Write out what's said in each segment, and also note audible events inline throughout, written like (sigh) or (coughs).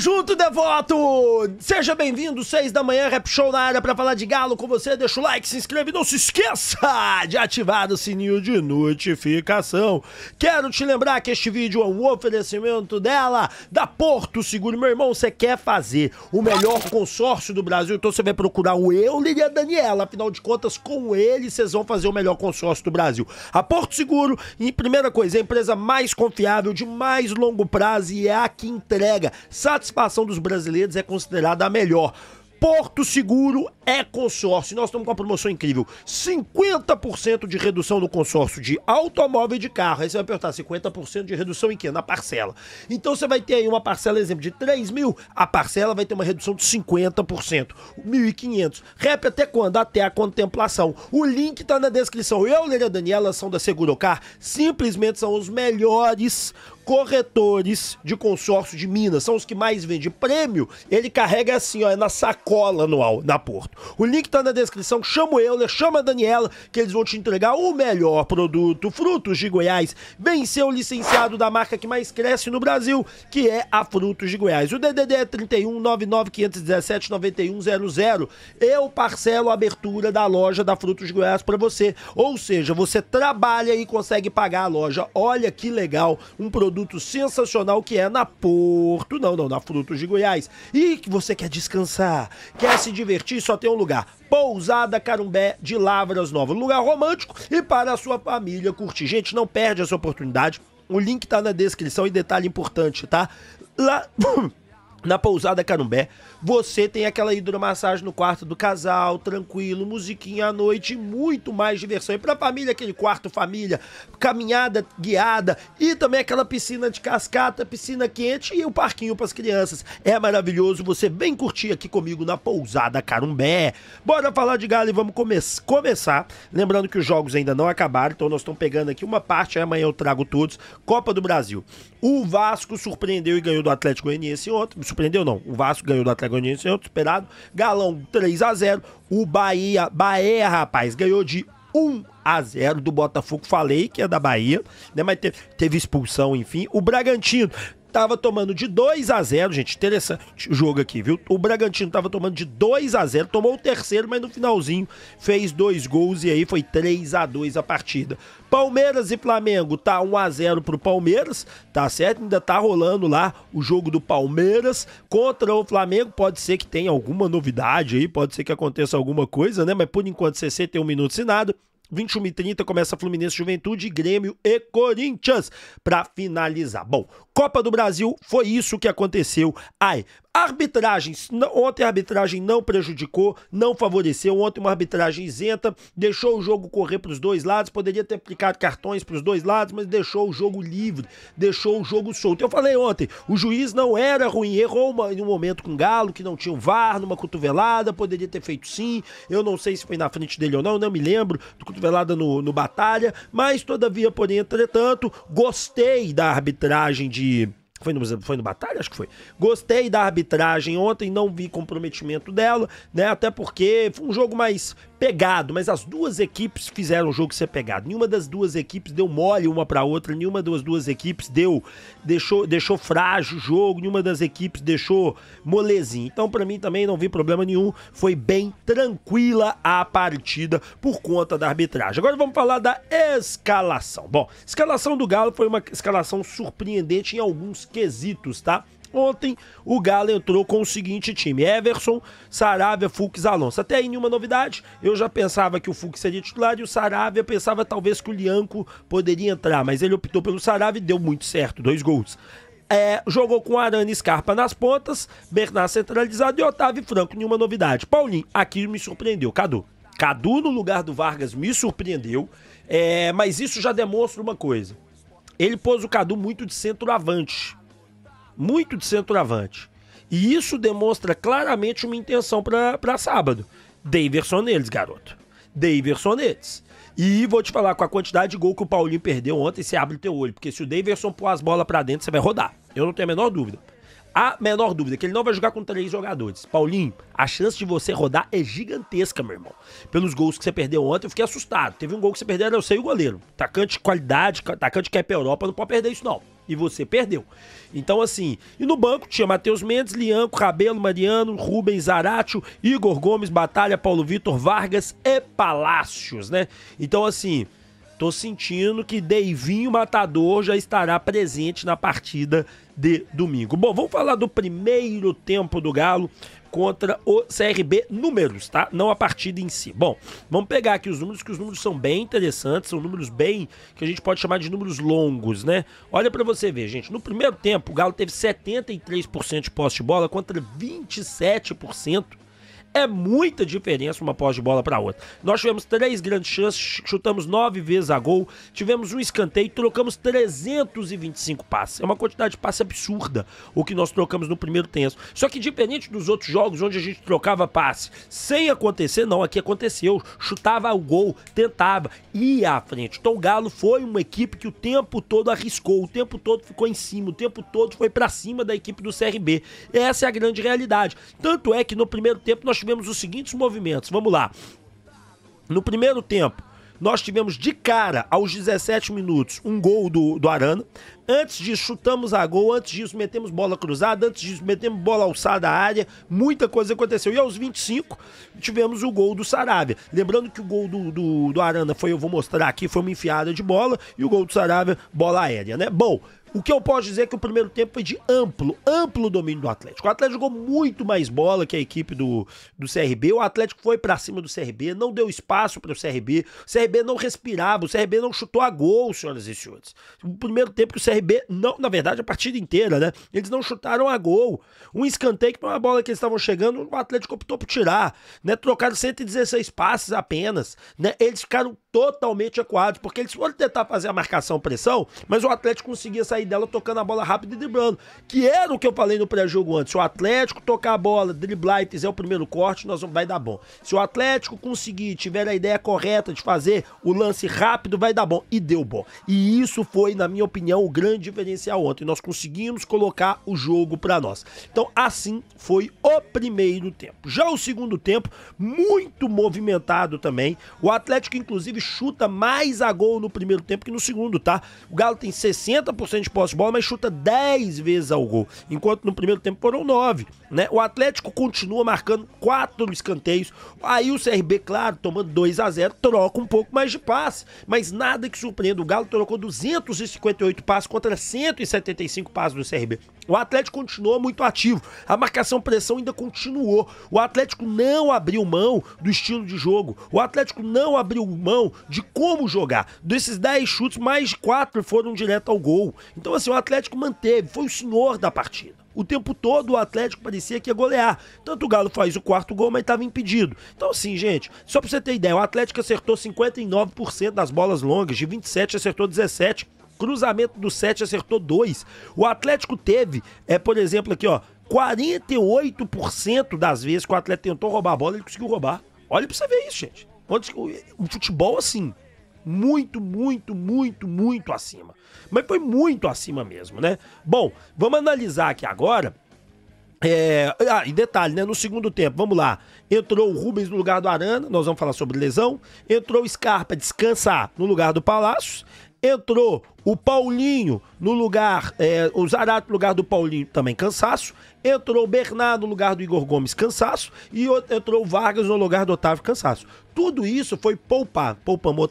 Junto Devoto! Seja bem-vindo, seis da manhã, Rap Show na área para falar de galo com você. Deixa o like, se inscreve, não se esqueça de ativar o sininho de notificação. Quero te lembrar que este vídeo é um oferecimento dela, da Porto Seguro. Meu irmão, você quer fazer o melhor consórcio do Brasil, então você vai procurar o Eu e a Daniela. Afinal de contas, com ele vocês vão fazer o melhor consórcio do Brasil. A Porto Seguro, em primeira coisa, é a empresa mais confiável, de mais longo prazo e é a que entrega satisfação participação dos brasileiros é considerada a melhor. Porto Seguro é consórcio. Nós estamos com uma promoção incrível: 50% de redução no consórcio de automóvel e de carro. Aí você vai perguntar: 50% de redução em quê? Na parcela. Então você vai ter aí uma parcela, exemplo, de 3 mil, a parcela vai ter uma redução de 50%. 1.500. Rep até quando? Até a contemplação. O link está na descrição. Eu, Leira Daniela, são da Segurocar. Simplesmente são os melhores corretores de consórcio de Minas, são os que mais vendem prêmio, ele carrega assim, ó, é na sacola anual na Porto. O link tá na descrição, chama o Euler, chama a Daniela, que eles vão te entregar o melhor produto. Frutos de Goiás venceu o licenciado da marca que mais cresce no Brasil, que é a Frutos de Goiás. O DDD é 31 517 9100. Eu parcelo a abertura da loja da Frutos de Goiás para você. Ou seja, você trabalha e consegue pagar a loja. Olha que legal, um produto produto sensacional que é na Porto, não, não, na Frutos de Goiás. E que você quer descansar, quer se divertir, só tem um lugar. Pousada Carumbé de Lavras Novas. Lugar romântico e para a sua família curtir. Gente, não perde essa oportunidade. O link tá na descrição e detalhe importante, tá? Lá (coughs) na Pousada Carumbé você tem aquela hidromassagem no quarto do casal, tranquilo, musiquinha à noite, muito mais diversão. E pra família, aquele quarto família, caminhada guiada e também aquela piscina de cascata, piscina quente e o parquinho para as crianças. É maravilhoso você vem curtir aqui comigo na pousada Carumbé. Bora falar de galo e vamos come começar. Lembrando que os jogos ainda não acabaram, então nós estamos pegando aqui uma parte, amanhã eu trago todos. Copa do Brasil. O Vasco surpreendeu e ganhou do Atlético Goianiense ontem. Surpreendeu não, o Vasco ganhou do Atlético Paragonense é outro esperado. Galão 3 a 0 O Bahia, Bahia, rapaz, ganhou de 1 a 0 do Botafogo. Falei que é da Bahia, né? Mas teve, teve expulsão, enfim. O Bragantino tava tomando de 2 a 0 gente, interessante o jogo aqui, viu? O Bragantino tava tomando de 2 a 0 tomou o terceiro, mas no finalzinho fez dois gols e aí foi 3 a 2 a partida. Palmeiras e Flamengo tá 1 a 0 pro Palmeiras, tá certo? Ainda tá rolando lá o jogo do Palmeiras contra o Flamengo, pode ser que tenha alguma novidade aí, pode ser que aconteça alguma coisa, né? Mas por enquanto 61 minutos e nada. 21 h 30 começa Fluminense Juventude, Grêmio e Corinthians para finalizar. Bom, Copa do Brasil foi isso que aconteceu. Ai, arbitragens. Ontem a arbitragem não prejudicou, não favoreceu. Ontem uma arbitragem isenta, deixou o jogo correr para os dois lados. Poderia ter aplicado cartões para os dois lados, mas deixou o jogo livre, deixou o jogo solto. Eu falei ontem, o juiz não era ruim, errou uma, em um momento com o Galo, que não tinha um VAR, numa cotovelada, poderia ter feito sim. Eu não sei se foi na frente dele ou não, não me lembro do cotovelada no, no Batalha, mas todavia, porém, entretanto, gostei da arbitragem de foi no, foi no Batalha? Acho que foi. Gostei da arbitragem ontem, não vi comprometimento dela, né? Até porque foi um jogo mais pegado, mas as duas equipes fizeram o jogo ser pegado. Nenhuma das duas equipes deu mole uma para outra, nenhuma das duas equipes deu deixou deixou frágil o jogo, nenhuma das equipes deixou molezinho. Então para mim também não vi problema nenhum, foi bem tranquila a partida por conta da arbitragem. Agora vamos falar da escalação. Bom, escalação do Galo foi uma escalação surpreendente em alguns quesitos, tá? Ontem o Galo entrou com o seguinte time: Everson, Saravia, Fux, Alonso. Até aí nenhuma novidade. Eu já pensava que o Fux seria titular e o Saravia pensava talvez que o Lianco poderia entrar, mas ele optou pelo Saravia e deu muito certo, dois gols. É, jogou com Arana e Scarpa nas pontas, Bernard centralizado e Otávio Franco, nenhuma novidade. Paulinho, aqui me surpreendeu. Cadu. Cadu no lugar do Vargas me surpreendeu, é, mas isso já demonstra uma coisa. Ele pôs o Cadu muito de centroavante muito de centroavante. E isso demonstra claramente uma intenção para sábado. Daverson neles, garoto. Daverson neles. E vou te falar, com a quantidade de gol que o Paulinho perdeu ontem, você abre o teu olho. Porque se o Daverson pôr as bolas para dentro, você vai rodar. Eu não tenho a menor dúvida. A menor dúvida que ele não vai jogar com três jogadores. Paulinho, a chance de você rodar é gigantesca, meu irmão. Pelos gols que você perdeu ontem, eu fiquei assustado. Teve um gol que você perdeu, eu sei o goleiro. Tacante de qualidade, tacante que é pra Europa, não pode perder isso não e você perdeu. Então, assim, e no banco tinha Matheus Mendes, Lianco, Rabelo, Mariano, Rubens Aratio, Igor Gomes, Batalha, Paulo Vitor, Vargas e Palácios, né? Então, assim, tô sentindo que Deivinho Matador já estará presente na partida de domingo. Bom, vamos falar do primeiro tempo do Galo contra o CRB números, tá? Não a partida em si. Bom, vamos pegar aqui os números, que os números são bem interessantes, são números bem que a gente pode chamar de números longos, né? Olha para você ver, gente. No primeiro tempo, o Galo teve 73% de posse de bola contra 27% é muita diferença uma pós de bola para outra. Nós tivemos três grandes chances, chutamos nove vezes a gol, tivemos um escanteio, trocamos 325 passes. É uma quantidade de passe absurda o que nós trocamos no primeiro tempo. Só que diferente dos outros jogos onde a gente trocava passe sem acontecer, não, aqui aconteceu. Chutava o gol, tentava, ia à frente. Então o Galo foi uma equipe que o tempo todo arriscou, o tempo todo ficou em cima, o tempo todo foi para cima da equipe do CRB. Essa é a grande realidade. Tanto é que no primeiro tempo nós tivemos os seguintes movimentos. Vamos lá. No primeiro tempo, nós tivemos de cara, aos 17 minutos, um gol do, do Arana. Antes disso, chutamos a gol. Antes disso, metemos bola cruzada. Antes disso, metemos bola alçada à área. Muita coisa aconteceu. E aos 25, tivemos o gol do Sarabia Lembrando que o gol do, do, do Arana foi, eu vou mostrar aqui, foi uma enfiada de bola. E o gol do Sarabia bola aérea, né? Bom, o que eu posso dizer é que o primeiro tempo foi de amplo, amplo domínio do Atlético. O Atlético jogou muito mais bola que a equipe do, do CRB. O Atlético foi para cima do CRB, não deu espaço para o CRB. O CRB não respirava, o CRB não chutou a gol, senhoras e senhores. O primeiro tempo que o CRB, não, na verdade, a partida inteira, né? Eles não chutaram a gol. Um escanteio que foi uma bola que eles estavam chegando, o Atlético optou por tirar, né? Trocaram 116 passes apenas, né? Eles ficaram totalmente acuados, porque eles foram tentar fazer a marcação-pressão, mas o Atlético conseguia sair sair dela tocando a bola rápido e driblando. Que era o que eu falei no pré-jogo antes. Se o Atlético tocar a bola, driblar e fizer o primeiro corte, nós vamos, vai dar bom. Se o Atlético conseguir, tiver a ideia correta de fazer o lance rápido, vai dar bom. E deu bom. E isso foi, na minha opinião, o grande diferencial ontem. Nós conseguimos colocar o jogo para nós. Então, assim foi o primeiro tempo. Já o segundo tempo, muito movimentado também. O Atlético, inclusive, chuta mais a gol no primeiro tempo que no segundo, tá? O Galo tem 60% de 20 de bola, mas chuta 10 vezes ao gol. Enquanto no primeiro tempo foram 9, né? O Atlético continua marcando 4 escanteios. Aí o CRB, claro, tomando 2 a 0, troca um pouco mais de passe, mas nada que surpreenda. O Galo trocou 258 passes contra 175 passes do CRB. O Atlético continuou muito ativo. A marcação-pressão ainda continuou. O Atlético não abriu mão do estilo de jogo. O Atlético não abriu mão de como jogar. Desses 10 chutes, mais 4 foram direto ao gol. Então, assim, o Atlético manteve, foi o senhor da partida. O tempo todo o Atlético parecia que ia golear. Tanto o Galo faz o quarto gol, mas estava impedido. Então, assim, gente, só para você ter ideia, o Atlético acertou 59% das bolas longas, de 27 acertou 17 cruzamento do 7 acertou dois. O Atlético teve, é, por exemplo, aqui, ó, 48% das vezes que o Atlético tentou roubar a bola, ele conseguiu roubar. Olha pra você ver isso, gente. Um futebol assim, muito, muito, muito, muito acima. Mas foi muito acima mesmo, né? Bom, vamos analisar aqui agora. É... Ah, e detalhe, né? No segundo tempo, vamos lá. Entrou o Rubens no lugar do Arana, nós vamos falar sobre lesão. Entrou o Scarpa descansar no lugar do Palácio. Entrou o Paulinho no lugar, é, o Zarato no lugar do Paulinho, também cansaço. Entrou o Bernardo no lugar do Igor Gomes, cansaço. E entrou o Vargas no lugar do Otávio, cansaço. Tudo isso foi poupar. Poupamos.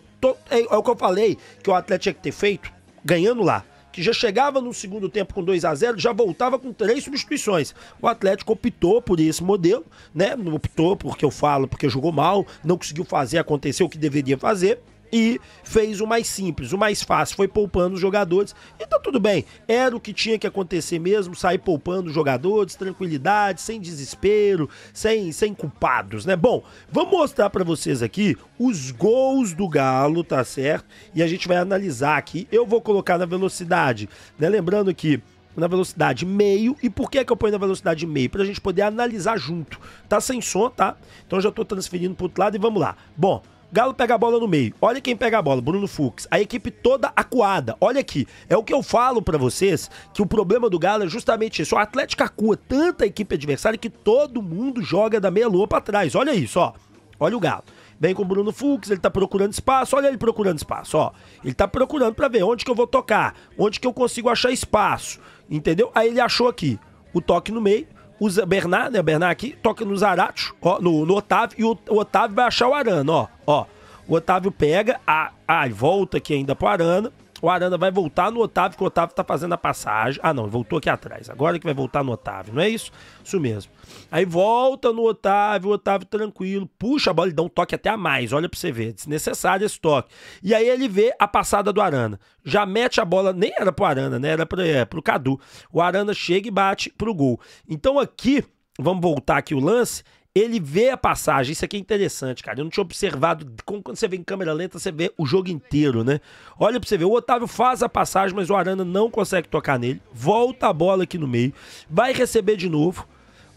É, é o que eu falei que o Atlético tinha que ter feito, ganhando lá que já chegava no segundo tempo com 2 a 0 já voltava com três substituições. O Atlético optou por esse modelo, né? Optou porque eu falo, porque jogou mal, não conseguiu fazer acontecer o que deveria fazer e fez o mais simples, o mais fácil, foi poupando os jogadores. E tá tudo bem, era o que tinha que acontecer mesmo, sair poupando os jogadores, tranquilidade, sem desespero, sem, sem culpados, né? Bom, vamos mostrar para vocês aqui os gols do Galo, tá certo? E a gente vai analisar aqui. Eu vou colocar na velocidade, né? Lembrando que na velocidade meio. E por que, que eu ponho na velocidade meio? Pra gente poder analisar junto. Tá sem som, tá? Então já tô transferindo pro outro lado e vamos lá. Bom, Galo pega a bola no meio. Olha quem pega a bola, Bruno Fux. A equipe toda acuada. Olha aqui, é o que eu falo para vocês, que o problema do Galo é justamente isso. O Atlético acua tanta equipe adversária que todo mundo joga da meia lua para trás. Olha isso, ó. Olha o Galo. Vem com o Bruno Fux, ele tá procurando espaço. Olha ele procurando espaço, ó. Ele tá procurando para ver onde que eu vou tocar, onde que eu consigo achar espaço. Entendeu? Aí ele achou aqui o toque no meio o Bernard, né? Bernard aqui toca no Zarate, ó, no, no Otávio, e o, o, Otávio vai achar o Arana, ó. Ó. O Otávio pega, a, a volta aqui ainda pro Arana. O Arana vai voltar no Otávio, que o Otávio tá fazendo a passagem. Ah, não, voltou aqui atrás. Agora que vai voltar no Otávio, não é isso? Isso mesmo. Aí volta no Otávio, o Otávio tranquilo, puxa a bola, e dá um toque até a mais. Olha pra você ver, desnecessário esse toque. E aí ele vê a passada do Arana. Já mete a bola, nem era pro Arana, né? Era pro, é, pro Cadu. O Arana chega e bate pro gol. Então aqui, vamos voltar aqui o lance ele vê a passagem, isso aqui é interessante, cara. Eu não tinha observado. Quando você vê em câmera lenta, você vê o jogo inteiro, né? Olha pra você ver, o Otávio faz a passagem, mas o Arana não consegue tocar nele. Volta a bola aqui no meio, vai receber de novo.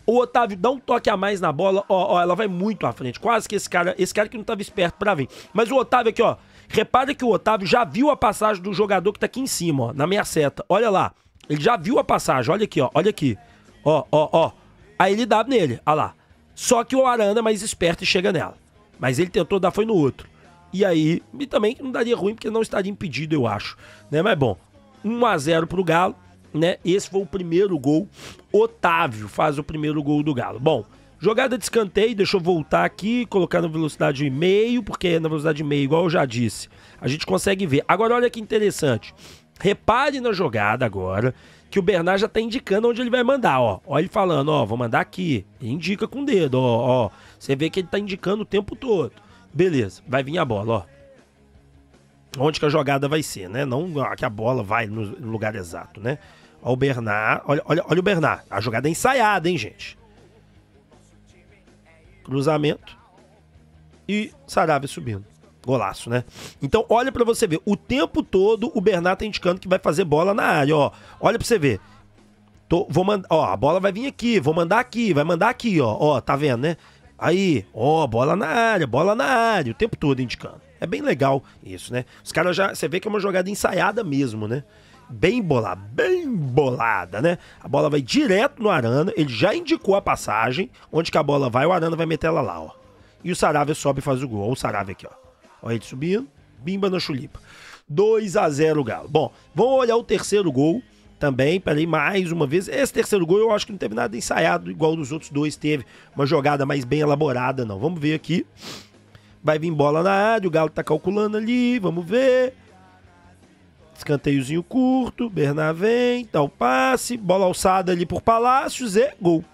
O Otávio dá um toque a mais na bola, ó, ó, ela vai muito à frente. Quase que esse cara, esse cara que não tava esperto pra vir. Mas o Otávio aqui, ó, repara que o Otávio já viu a passagem do jogador que tá aqui em cima, ó, na meia seta. Olha lá, ele já viu a passagem, olha aqui, ó, olha aqui. Ó, ó, ó. Aí ele dá nele, olha lá. Só que o Arana, é mais esperto, chega nela. Mas ele tentou dar, foi no outro. E aí, e também não daria ruim, porque não estaria impedido, eu acho. Né? Mas bom, 1 a 0 pro Galo, né? Esse foi o primeiro gol. Otávio faz o primeiro gol do Galo. Bom, jogada de escanteio, deixa eu voltar aqui, colocar na velocidade meio, porque na velocidade meio, igual eu já disse, a gente consegue ver. Agora, olha que interessante. Repare na jogada agora que o Bernard já tá indicando onde ele vai mandar, ó. Ó, ele falando, ó, vou mandar aqui. Ele indica com o dedo, ó, ó. Você vê que ele tá indicando o tempo todo. Beleza, vai vir a bola, ó. Onde que a jogada vai ser, né? Não que a bola vai no lugar exato, né? Ó o Bernard, olha, olha, olha o Bernard. A jogada é ensaiada, hein, gente? Cruzamento. E Sarave subindo. Golaço, né? Então, olha para você ver. O tempo todo o Bernardo tá indicando que vai fazer bola na área, ó. Olha para você ver. Tô, vou mandar, ó, a bola vai vir aqui, vou mandar aqui, vai mandar aqui, ó. Ó, tá vendo, né? Aí, ó, bola na área, bola na área, o tempo todo indicando. É bem legal isso, né? Os caras já, você vê que é uma jogada ensaiada mesmo, né? Bem bolada, bem bolada, né? A bola vai direto no Arana, ele já indicou a passagem, onde que a bola vai, o Arana vai meter ela lá, ó. E o Saravia sobe e faz o gol. Olha o Saravia aqui, ó. Olha ele subindo, bimba na chulipa. 2 a 0 Galo. Bom, vamos olhar o terceiro gol também, peraí, mais uma vez. Esse terceiro gol eu acho que não teve nada ensaiado igual dos outros dois, teve uma jogada mais bem elaborada, não. Vamos ver aqui. Vai vir bola na área, o Galo tá calculando ali, vamos ver. Escanteiozinho curto, Bernard vem, dá tá o passe, bola alçada ali por Palácios é gol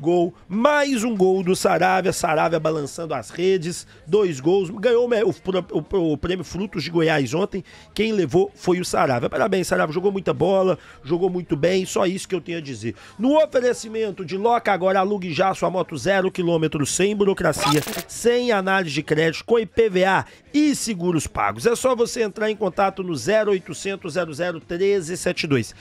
gol, mais um gol do Saravia, Saravia balançando as redes, dois gols, ganhou né, o, o, o, prêmio Frutos de Goiás ontem, quem levou foi o Saravia. Parabéns, Saravia, jogou muita bola, jogou muito bem, só isso que eu tenho a dizer. No oferecimento de Loca agora, alugue já sua moto zero quilômetro, sem burocracia, sem análise de crédito, com IPVA e seguros pagos. É só você entrar em contato no 0800 00 1372,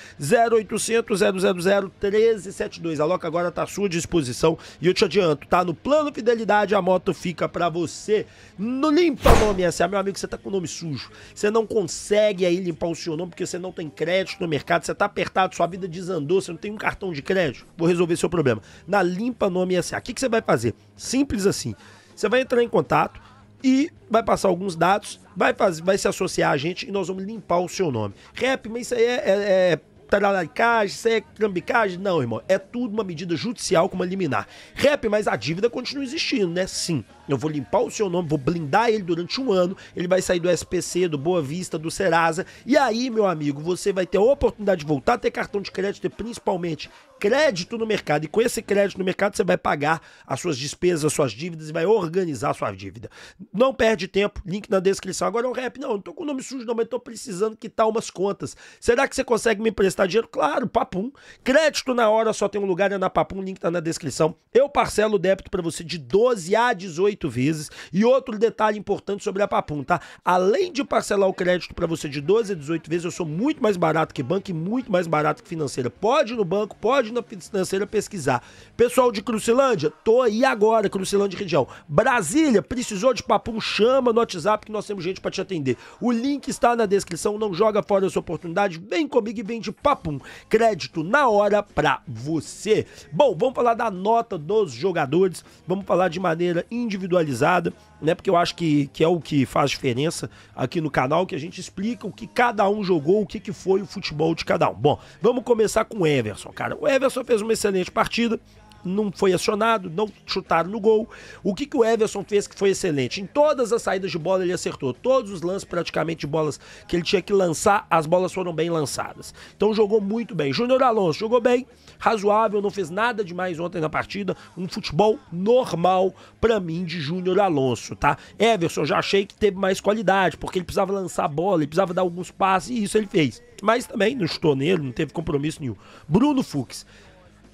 0800 00 1372, a Loca agora está à sua disposição disposição. E eu te adianto, tá? No plano fidelidade, a moto fica para você. No limpa nome SA, meu amigo, você tá com o nome sujo. Você não consegue aí limpar o seu nome porque você não tem crédito no mercado, você tá apertado, sua vida desandou, você não tem um cartão de crédito. Vou resolver seu problema. Na limpa nome SA, o que, que você vai fazer? Simples assim. Você vai entrar em contato e vai passar alguns dados, vai, fazer, vai se associar a gente e nós vamos limpar o seu nome. Rap, mas isso aí é, é, é talaricagem, se é trambicagem. Não, irmão. É tudo uma medida judicial como eliminar. liminar. Rap, mas a dívida continua existindo, né? Sim. Eu vou limpar o seu nome, vou blindar ele durante um ano. Ele vai sair do SPC, do Boa Vista, do Serasa. E aí, meu amigo, você vai ter a oportunidade de voltar a ter cartão de crédito e principalmente crédito no mercado. E com esse crédito no mercado, você vai pagar as suas despesas, as suas dívidas e vai organizar a sua dívida. Não perde tempo, link na descrição. Agora é um rap, não, não tô com o nome sujo, não, mas tô precisando quitar umas contas. Será que você consegue me emprestar dinheiro? Claro, papum. Crédito na hora só tem um lugar, é na papum, link tá na descrição. Eu parcelo o débito para você de 12 a 18 vezes. E outro detalhe importante sobre a papum, tá? Além de parcelar o crédito para você de 12 a 18 vezes, eu sou muito mais barato que banco e muito mais barato que financeira. Pode ir no banco, pode na Financeira pesquisar. Pessoal de Crucilândia, tô aí agora, Crucilândia região. Brasília, precisou de papum, chama no WhatsApp que nós temos gente para te atender. O link está na descrição, não joga fora a sua oportunidade, vem comigo e vem de papum. Crédito na hora pra você. Bom, vamos falar da nota dos jogadores, vamos falar de maneira individualizada, né? Porque eu acho que, que é o que faz diferença aqui no canal, que a gente explica o que cada um jogou, o que, que foi o futebol de cada um. Bom, vamos começar com o Everson, cara. O Everson Everson fez uma excelente partida, não foi acionado, não chutaram no gol. O que, que o Everson fez que foi excelente? Em todas as saídas de bola ele acertou, todos os lances praticamente de bolas que ele tinha que lançar, as bolas foram bem lançadas. Então jogou muito bem. Júnior Alonso jogou bem, razoável, não fez nada demais ontem na partida, um futebol normal para mim de Júnior Alonso, tá? Everson já achei que teve mais qualidade, porque ele precisava lançar a bola, ele precisava dar alguns passes e isso ele fez. Mas também não chutou nele, não teve compromisso nenhum. Bruno Fux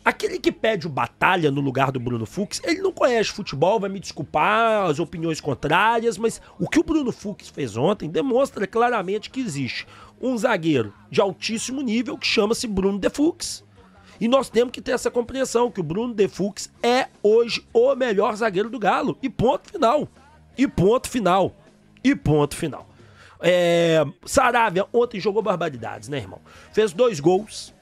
Aquele que pede o batalha no lugar do Bruno Fux, ele não conhece futebol, vai me desculpar as opiniões contrárias, mas o que o Bruno Fux fez ontem demonstra claramente que existe um zagueiro de altíssimo nível que chama-se Bruno De Fux. E nós temos que ter essa compreensão que o Bruno De Fux é hoje o melhor zagueiro do Galo. E ponto final. E ponto final. E ponto final. É... Saravia ontem jogou barbaridades, né, irmão? Fez dois gols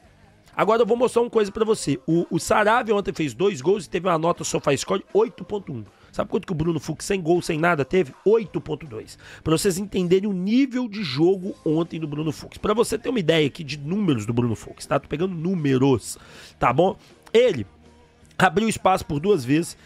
Agora eu vou mostrar uma coisa para você. O, o Saravia ontem fez dois gols e teve uma nota escolhe 8.1. Sabe quanto que o Bruno Fux, sem gol, sem nada, teve? 8.2. Para vocês entenderem o nível de jogo ontem do Bruno Fux. Para você ter uma ideia aqui de números do Bruno Fux, tá? Tô pegando números, tá bom? Ele abriu espaço por duas vezes,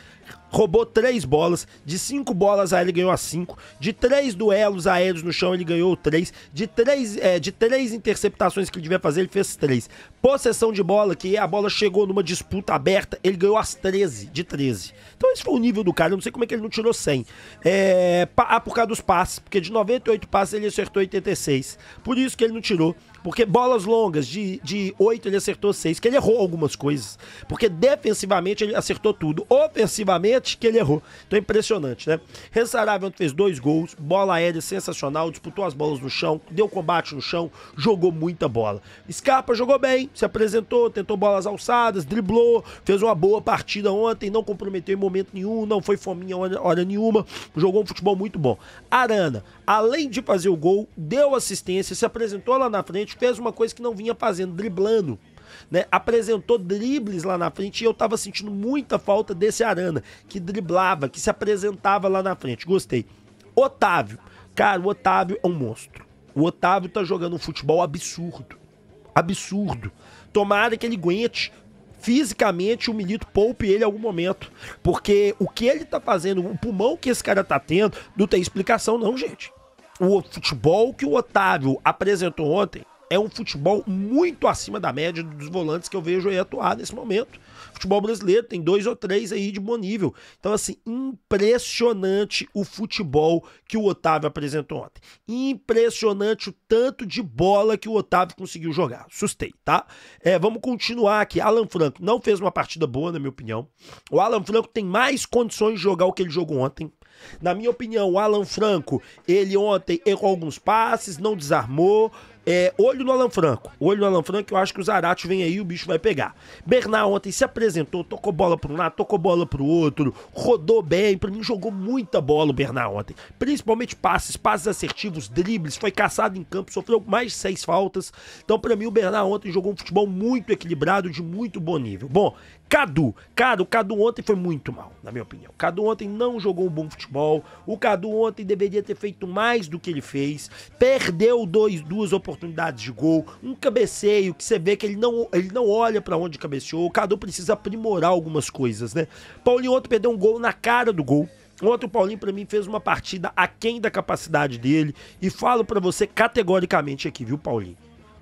roubou três bolas, de cinco bolas a ele ganhou as cinco, de três duelos aéreos no chão ele ganhou três, de três, é, de três interceptações que ele devia fazer ele fez três. Possessão de bola, que a bola chegou numa disputa aberta, ele ganhou as 13, de 13. Então esse foi o nível do cara, eu não sei como é que ele não tirou 100. É, ah, por causa dos passes, porque de 98 passes ele acertou 86, por isso que ele não tirou. Porque bolas longas de, de 8 ele acertou 6, que ele errou algumas coisas. Porque defensivamente ele acertou tudo. Ofensivamente que ele errou. Então é impressionante, né? Ressarável fez dois gols, bola aérea sensacional, disputou as bolas no chão, deu combate no chão, jogou muita bola. Scarpa jogou bem, se apresentou, tentou bolas alçadas, driblou, fez uma boa partida ontem, não comprometeu em momento nenhum, não foi fominha hora nenhuma, jogou um futebol muito bom. Arana, além de fazer o gol, deu assistência, se apresentou lá na frente, fez uma coisa que não vinha fazendo, driblando. Né, apresentou dribles lá na frente e eu tava sentindo muita falta desse Arana, que driblava, que se apresentava lá na frente. Gostei. Otávio. Cara, o Otávio é um monstro. O Otávio tá jogando um futebol absurdo. Absurdo. Tomara que ele aguente fisicamente o Milito poupe ele em algum momento. Porque o que ele tá fazendo, o pulmão que esse cara tá tendo, não tem explicação não, gente. O futebol que o Otávio apresentou ontem é um futebol muito acima da média dos volantes que eu vejo aí atuar nesse momento. Futebol brasileiro tem dois ou três aí de bom nível. Então, assim, impressionante o futebol que o Otávio apresentou ontem. Impressionante o tanto de bola que o Otávio conseguiu jogar. Sustei, tá? É, vamos continuar aqui. Alan Franco não fez uma partida boa, na minha opinião. O Alan Franco tem mais condições de jogar o que ele jogou ontem. Na minha opinião, o Alan Franco, ele ontem errou alguns passes, não desarmou, é, olho no Alan Franco. Olho no Alan Franco, eu acho que o Zarate vem aí e o bicho vai pegar. Bernard ontem se apresentou, tocou bola para um lado, tocou bola para o outro, rodou bem. Para mim, jogou muita bola o Bernard ontem. Principalmente passes, passes assertivos, dribles, foi caçado em campo, sofreu mais de seis faltas. Então, para mim, o Bernard ontem jogou um futebol muito equilibrado, de muito bom nível. Bom, Cadu, cara, o Cadu ontem foi muito mal, na minha opinião. O Cadu ontem não jogou um bom futebol. O Cadu ontem deveria ter feito mais do que ele fez. Perdeu dois, duas oportunidades de gol, um cabeceio que você vê que ele não, ele não olha para onde cabeceou. O Cadu precisa aprimorar algumas coisas, né? Paulinho ontem perdeu um gol na cara do gol. Ontem o Paulinho, para mim, fez uma partida aquém da capacidade dele. E falo para você categoricamente aqui, viu, Paulinho?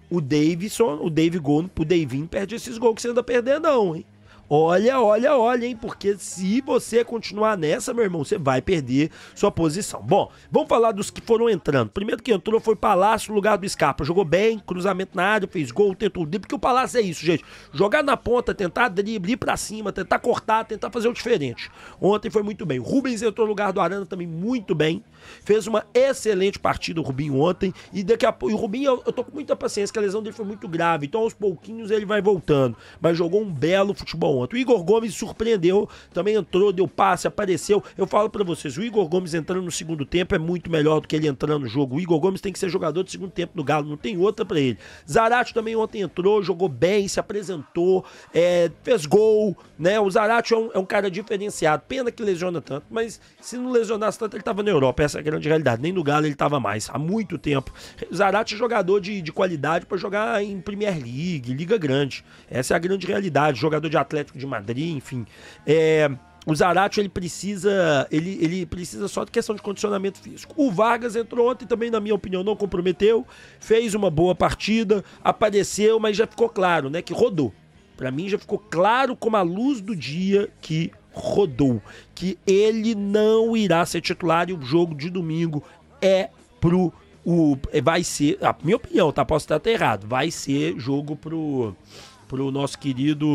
O Davidson, o Dave Gono, pro Davinho perde esses gols que você anda perdendo, não, hein? Olha, olha, olha, hein? Porque se você continuar nessa, meu irmão, você vai perder sua posição. Bom, vamos falar dos que foram entrando. Primeiro que entrou foi Palácio, lugar do Scarpa. Jogou bem, cruzamento na área, fez gol, tentou drible, porque o Palácio é isso, gente. Jogar na ponta, tentar drible, ir pra cima, tentar cortar, tentar fazer o diferente. Ontem foi muito bem. O Rubens entrou no lugar do Arana também muito bem. Fez uma excelente partida o Rubinho ontem. E daqui a pouco. o Rubinho, eu, eu tô com muita paciência, que a lesão dele foi muito grave. Então, aos pouquinhos, ele vai voltando. Mas jogou um belo futebol ontem. O Igor Gomes surpreendeu, também entrou, deu passe, apareceu. Eu falo para vocês, o Igor Gomes entrando no segundo tempo é muito melhor do que ele entrando no jogo. O Igor Gomes tem que ser jogador de segundo tempo do Galo, não tem outra para ele. Zarate também ontem entrou, jogou bem, se apresentou, é, fez gol, né? O Zarate é um, é um cara diferenciado. Pena que lesiona tanto, mas se não lesionasse tanto, ele tava na Europa. Essa essa grande realidade. Nem no Galo ele estava mais, há muito tempo. Zarate é jogador de, de qualidade para jogar em Premier League, Liga Grande. Essa é a grande realidade. Jogador de Atlético de Madrid, enfim. É, o Zaratio, ele precisa ele, ele precisa só de questão de condicionamento físico. O Vargas entrou ontem também, na minha opinião, não comprometeu, fez uma boa partida, apareceu, mas já ficou claro, né, que rodou. Para mim já ficou claro como a luz do dia que rodou, que ele não irá ser titular e o jogo de domingo é pro o é, vai ser, a minha opinião, tá, posso estar até errado, vai ser jogo pro pro nosso querido,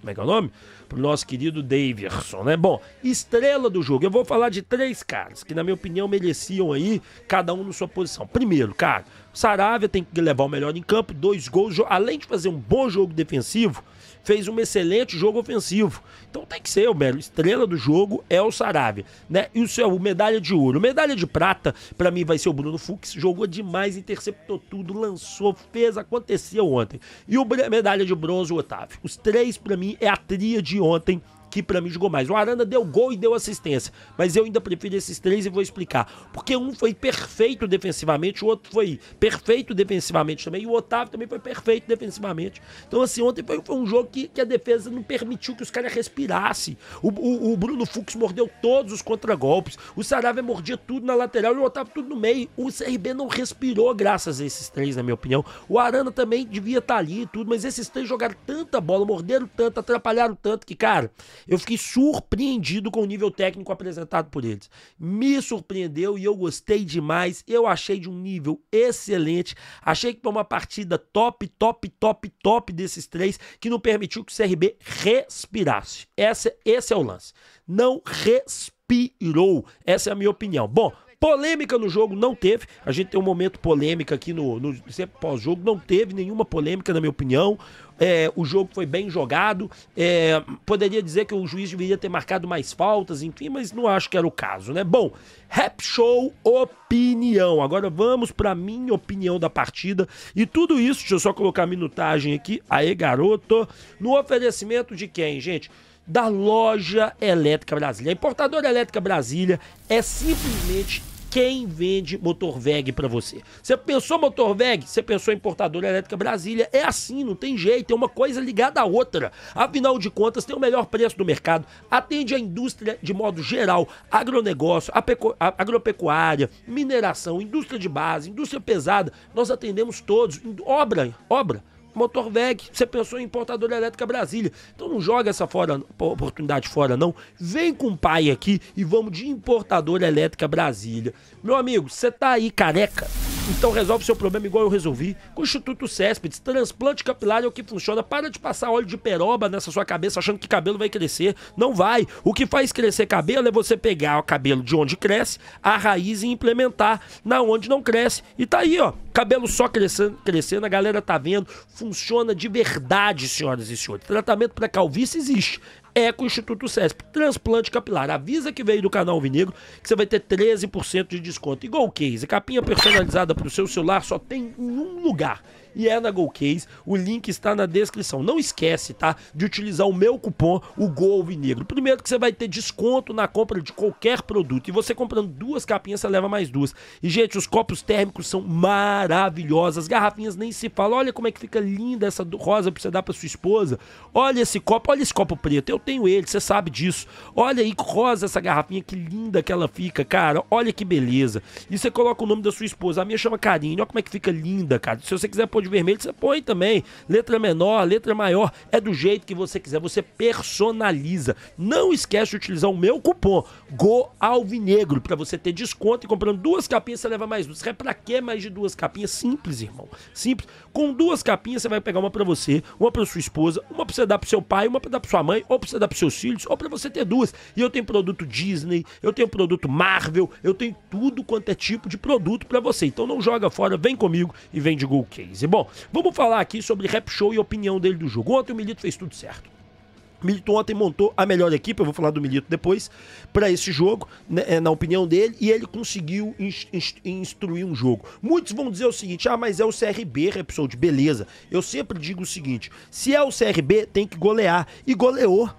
como é que é o nome? Pro nosso querido Davidson, né? Bom, estrela do jogo. Eu vou falar de três caras que na minha opinião mereciam aí, cada um na sua posição. Primeiro, cara, Saravia tem que levar o melhor em campo, dois gols, além de fazer um bom jogo defensivo, fez um excelente jogo ofensivo. Então tem que ser, o Melo. Estrela do jogo é o Sarabia, né? E é o seu medalha de ouro. Medalha de prata, para mim, vai ser o Bruno Fux. Jogou demais, interceptou tudo, lançou, fez, aconteceu ontem. E o medalha de bronze, o Otávio. Os três, para mim, é a tria de ontem que para mim jogou mais. O Arana deu gol e deu assistência, mas eu ainda prefiro esses três e vou explicar. Porque um foi perfeito defensivamente, o outro foi perfeito defensivamente também, e o Otávio também foi perfeito defensivamente. Então, assim, ontem foi, foi um jogo que, que, a defesa não permitiu que os caras respirassem. O, o, o, Bruno Fux mordeu todos os contragolpes, o Saravia mordia tudo na lateral e o Otávio tudo no meio. O CRB não respirou graças a esses três, na minha opinião. O Arana também devia estar tá ali e tudo, mas esses três jogaram tanta bola, morderam tanto, atrapalharam tanto que, cara, eu fiquei surpreendido com o nível técnico apresentado por eles. Me surpreendeu e eu gostei demais. Eu achei de um nível excelente. Achei que foi uma partida top, top, top, top desses três que não permitiu que o CRB respirasse. Essa, esse é o lance. Não respirou. Essa é a minha opinião. Bom, Polêmica no jogo não teve. A gente tem um momento polêmica aqui no, no pós-jogo. Não teve nenhuma polêmica, na minha opinião é, o jogo foi bem jogado. É, poderia dizer que o juiz deveria ter marcado mais faltas, enfim, mas não acho que era o caso, né? Bom, Rap Show Opinião. Agora vamos para minha opinião da partida. E tudo isso, deixa eu só colocar a minutagem aqui. Aê, garoto. No oferecimento de quem, gente? da Loja Elétrica Brasília. A importadora Elétrica Brasília é simplesmente quem vende motor Veg para você. Você pensou Motor Veg? Você pensou em importadora elétrica Brasília? É assim, não tem jeito, é uma coisa ligada à outra. Afinal de contas, tem o melhor preço do mercado, atende a indústria de modo geral, agronegócio, agropecuária, mineração, indústria de base, indústria pesada. Nós atendemos todos, obra, obra Motorvec, você pensou em importadora elétrica Brasília. Então não joga essa fora, oportunidade fora, não. Vem com o pai aqui e vamos de importadora elétrica Brasília. Meu amigo, você tá aí careca? Então resolve seu problema igual eu resolvi. Com o Instituto Céspides, transplante capilar é o que funciona. Para de passar óleo de peroba nessa sua cabeça achando que cabelo vai crescer. Não vai. O que faz crescer cabelo é você pegar o cabelo de onde cresce, a raiz e implementar na onde não cresce. E tá aí, ó. Cabelo só crescendo, crescendo, a galera tá vendo. Funciona de verdade, senhoras e senhores. Tratamento para calvície existe é com o Instituto CESP. Transplante capilar. Avisa que veio do canal Vinegro que você vai ter 13% de desconto. Igual o case. Capinha personalizada para o seu celular só tem em um lugar e é na Golcase. O link está na descrição. Não esquece, tá? De utilizar o meu cupom, o GOLVINEGRO. Negro. Primeiro que você vai ter desconto na compra de qualquer produto. E você comprando duas capinhas, você leva mais duas. E, gente, os copos térmicos são As Garrafinhas nem se fala. Olha como é que fica linda essa rosa pra você dar pra sua esposa. Olha esse copo, olha esse copo preto. Eu tenho ele, você sabe disso. Olha aí, rosa essa garrafinha, que linda que ela fica, cara. Olha que beleza. E você coloca o nome da sua esposa. A minha chama Carinho Olha como é que fica linda, cara. Se você quiser pôr de vermelho, você põe também. Letra menor, letra maior, é do jeito que você quiser. Você personaliza. Não esquece de utilizar o meu cupom Go Alvinegro para você ter desconto e comprando duas capinhas você leva mais duas. Você quer é para quê mais de duas capinhas? Simples, irmão. Simples. Com duas capinhas você vai pegar uma para você, uma para sua esposa, uma para você dar pro seu pai, uma para dar para sua mãe, ou para você dar para seus filhos, ou para você ter duas. E eu tenho produto Disney, eu tenho produto Marvel, eu tenho tudo quanto é tipo de produto para você. Então não joga fora, vem comigo e vem de Go Case. Bom, vamos falar aqui sobre rap show e opinião dele do jogo. Ontem o Milito fez tudo certo. Milito ontem montou a melhor equipe, eu vou falar do Milito depois, para esse jogo, né, é, na opinião dele, e ele conseguiu instruir um jogo. Muitos vão dizer o seguinte: ah, mas é o CRB, de beleza. Eu sempre digo o seguinte: se é o CRB, tem que golear. E goleou.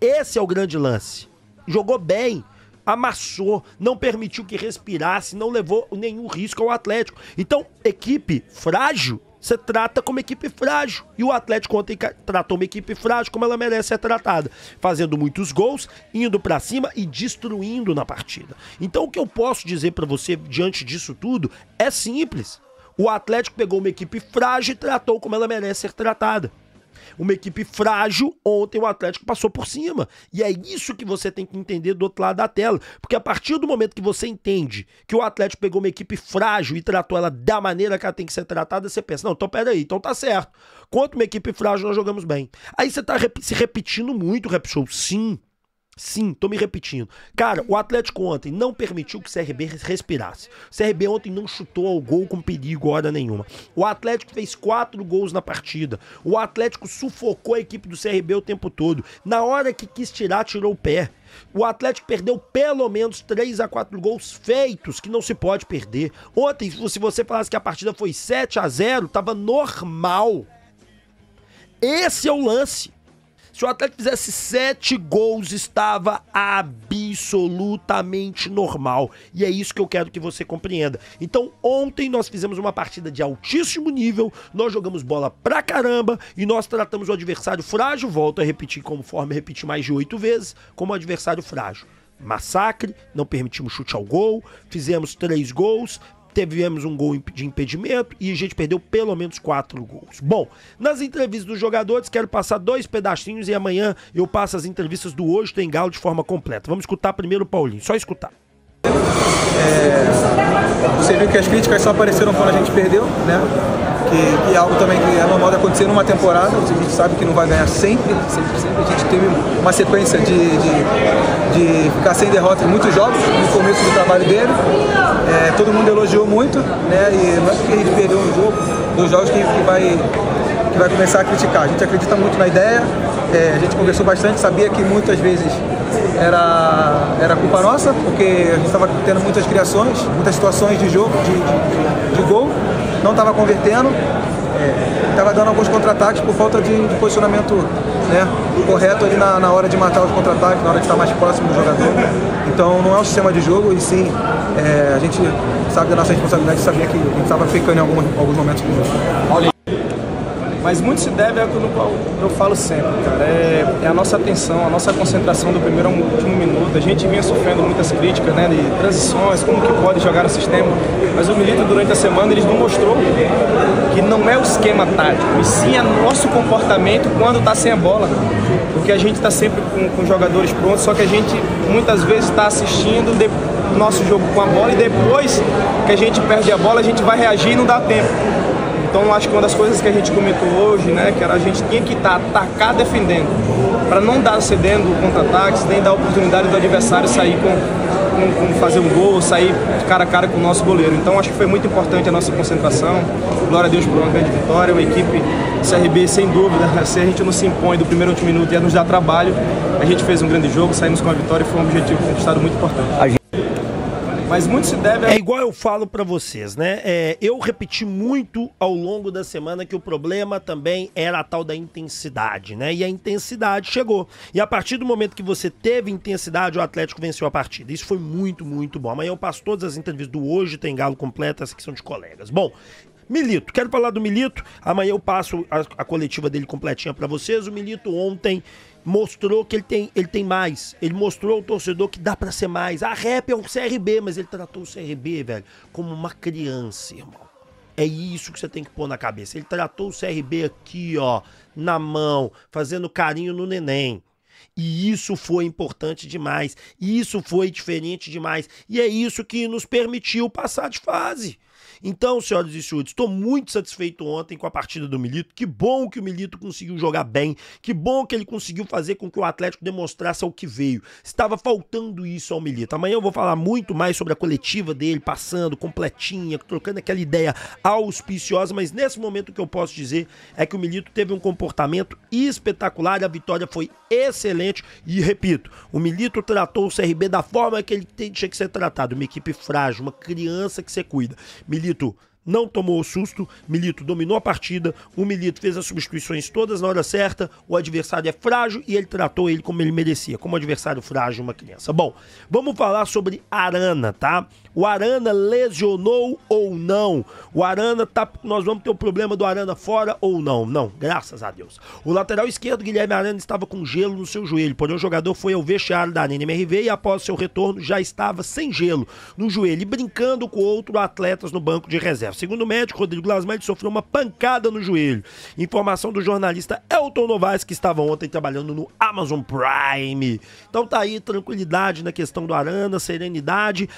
Esse é o grande lance. Jogou bem, amassou, não permitiu que respirasse, não levou nenhum risco ao Atlético. Então, equipe frágil você trata como equipe frágil. E o Atlético ontem tratou uma equipe frágil como ela merece ser tratada, fazendo muitos gols, indo para cima e destruindo na partida. Então o que eu posso dizer para você diante disso tudo é simples. O Atlético pegou uma equipe frágil e tratou como ela merece ser tratada. Uma equipe frágil, ontem o Atlético passou por cima. E é isso que você tem que entender do outro lado da tela. Porque a partir do momento que você entende que o Atlético pegou uma equipe frágil e tratou ela da maneira que ela tem que ser tratada, você pensa, não, então peraí, então tá certo. quanto uma equipe frágil, nós jogamos bem. Aí você tá se repetindo muito, Repsol, sim. Sim, tô me repetindo. Cara, o Atlético ontem não permitiu que o CRB respirasse. O CRB ontem não chutou ao gol com perigo hora nenhuma. O Atlético fez quatro gols na partida. O Atlético sufocou a equipe do CRB o tempo todo. Na hora que quis tirar, tirou o pé. O Atlético perdeu pelo menos 3 a 4 gols feitos que não se pode perder. Ontem, se você falasse que a partida foi 7 a 0, tava normal. Esse é o lance. Se o Atlético fizesse sete gols, estava absolutamente normal. E é isso que eu quero que você compreenda. Então, ontem nós fizemos uma partida de altíssimo nível, nós jogamos bola pra caramba e nós tratamos o adversário frágil, volto a repetir conforme repeti mais de oito vezes, como adversário frágil massacre, não permitimos chute ao gol, fizemos três gols, tivemos um gol de impedimento e a gente perdeu pelo menos quatro gols. Bom, nas entrevistas dos jogadores, quero passar dois pedacinhos e amanhã eu passo as entrevistas do Hoje Tem Galo de forma completa. Vamos escutar primeiro o Paulinho, só escutar. É, você viu que as críticas só apareceram quando a gente perdeu, né? que, é algo também que é normal de acontecer numa temporada, a gente sabe que não vai ganhar sempre, sempre, sempre. A gente teve uma sequência de, de, de ficar sem derrota em muitos jogos, no começo do trabalho dele. É, todo mundo elogiou muito, né? E não é porque a gente perdeu um jogo, dos jogos que, que, vai, que vai começar a criticar. A gente acredita muito na ideia, é, a gente conversou bastante, sabia que muitas vezes era, era culpa nossa, porque a gente estava tendo muitas criações, muitas situações de jogo, de, de, de gol não estava convertendo, estava é, dando alguns contra-ataques por falta de, de posicionamento né, correto ali na, na, hora de matar os contra-ataques, na hora de estar mais próximo do jogador. Então não é um sistema de jogo e sim é, a gente sabe da nossa responsabilidade, sabia que a gente estava ficando em algum, alguns momentos com isso. Mas muito se deve ao que eu falo sempre, cara. É, é, a nossa atenção, a nossa concentração do primeiro ao último minuto. A gente vinha sofrendo muitas críticas, né? De transições, como que pode jogar o sistema. Mas o Milito, durante a semana, ele não mostrou que não é o esquema tático, e sim é nosso comportamento quando está sem a bola. Porque a gente está sempre com, com jogadores prontos, só que a gente muitas vezes está assistindo o nosso jogo com a bola e depois que a gente perde a bola, a gente vai reagir e não dá tempo. Então acho que uma das coisas que a gente comentou hoje, né, que era a gente tinha que estar tá, atacar defendendo, para não dar cedendo contra-ataques, nem dar oportunidade do adversário sair com fazer um gol, sair cara a cara com o nosso goleiro. Então acho que foi muito importante a nossa concentração. Glória a Deus por uma grande vitória. Uma equipe CRB, sem dúvida, (laughs) se a gente não se impõe do primeiro último minuto e nos dá trabalho, a gente fez um grande jogo, saímos com a vitória e foi um objetivo conquistado muito importante mas muito se deve. A... É igual eu falo para vocês, né? É, eu repeti muito ao longo da semana que o problema também era a tal da intensidade, né? E a intensidade chegou. E a partir do momento que você teve intensidade, o Atlético venceu a partida. Isso foi muito, muito bom. Amanhã eu passo todas as entrevistas do Hoje Tem Galo completas que são de colegas. Bom, Milito, quero falar do Milito. Amanhã eu passo a, a coletiva dele completinha para vocês. O Milito ontem mostrou que ele tem, ele tem mais. Ele mostrou ao torcedor que dá para ser mais. A rap é um CRB, mas ele tratou o CRB, velho, como uma criança, irmão. É isso que você tem que pôr na cabeça. Ele tratou o CRB aqui, ó, na mão, fazendo carinho no neném. E isso foi importante demais. Isso foi diferente demais. E é isso que nos permitiu passar de fase. Então, senhoras e senhores, estou muito satisfeito ontem com a partida do Milito. Que bom que o Milito conseguiu jogar bem. Que bom que ele conseguiu fazer com que o Atlético demonstrasse ao que veio. Estava faltando isso ao Milito. Amanhã eu vou falar muito mais sobre a coletiva dele, passando, completinha, trocando aquela ideia auspiciosa. Mas nesse momento o que eu posso dizer é que o Milito teve um comportamento espetacular. A vitória foi excelente. E repito, o Milito tratou o CRB da forma que ele tinha que ser tratado. Uma equipe frágil, uma criança que você cuida. Milito Milito não tomou o susto, Milito dominou a partida, o Milito fez as substituições todas na hora certa, o adversário é frágil e ele tratou ele como ele merecia, como adversário frágil, uma criança. Bom, vamos falar sobre Arana, tá? O Arana lesionou ou não? O Arana tá. Nós vamos ter o problema do Arana fora ou não? Não, graças a Deus. O lateral esquerdo, Guilherme Arana, estava com gelo no seu joelho, porém o jogador foi ao vestiário da MRV e após seu retorno já estava sem gelo no joelho e brincando com outros atletas no banco de reserva. Segundo o médico, Rodrigo Glasman sofreu uma pancada no joelho. Informação do jornalista Elton Novaes, que estava ontem trabalhando no Amazon Prime. Então tá aí, tranquilidade na questão do Arana, serenidade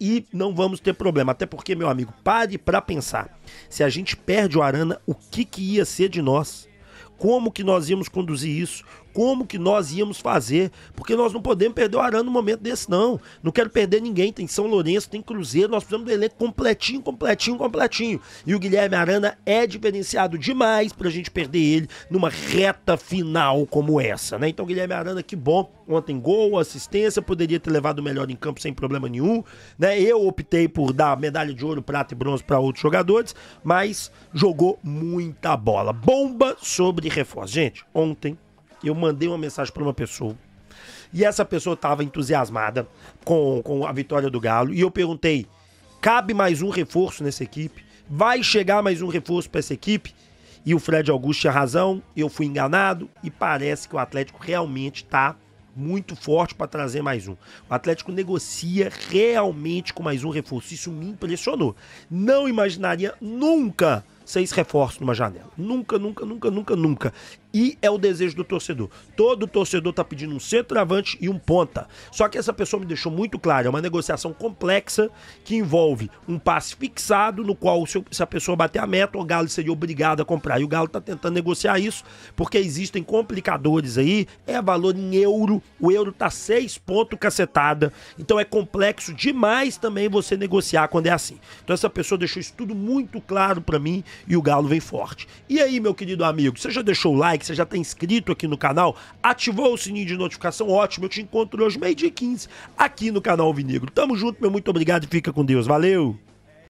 e não vamos ter problema. Até porque, meu amigo, pare para pensar. Se a gente perde o Arana, o que, que ia ser de nós? Como que nós íamos conduzir isso? como que nós íamos fazer, porque nós não podemos perder o Arana no momento desse, não. Não quero perder ninguém. Tem São Lourenço, tem Cruzeiro, nós precisamos do elenco completinho, completinho, completinho. E o Guilherme Arana é diferenciado demais pra gente perder ele numa reta final como essa, né? Então, Guilherme Arana, que bom. Ontem gol, assistência, poderia ter levado o melhor em campo sem problema nenhum, né? Eu optei por dar medalha de ouro, prata e bronze para outros jogadores, mas jogou muita bola. Bomba sobre reforço. Gente, ontem eu mandei uma mensagem para uma pessoa. E essa pessoa estava entusiasmada com, com a vitória do Galo. E eu perguntei: cabe mais um reforço nessa equipe? Vai chegar mais um reforço para essa equipe? E o Fred Augusto tinha razão, eu fui enganado e parece que o Atlético realmente está muito forte para trazer mais um. O Atlético negocia realmente com mais um reforço. Isso me impressionou. Não imaginaria nunca seis reforços numa janela. Nunca, nunca, nunca, nunca, nunca e é o desejo do torcedor. Todo torcedor está pedindo um centroavante e um ponta. Só que essa pessoa me deixou muito claro, é uma negociação complexa que envolve um passe fixado no qual se a pessoa bater a meta, o Galo seria obrigado a comprar. E o Galo está tentando negociar isso porque existem complicadores aí, é valor em euro, o euro tá 6 ponto cacetada. Então é complexo demais também você negociar quando é assim. Então essa pessoa deixou isso tudo muito claro para mim e o Galo vem forte. E aí, meu querido amigo, você já deixou o like like, você já está inscrito aqui no canal, ativou o sininho de notificação, ótimo. Eu te encontro hoje, meio-dia 15, aqui no canal Vinegro. Tamo junto, meu muito obrigado e fica com Deus. Valeu!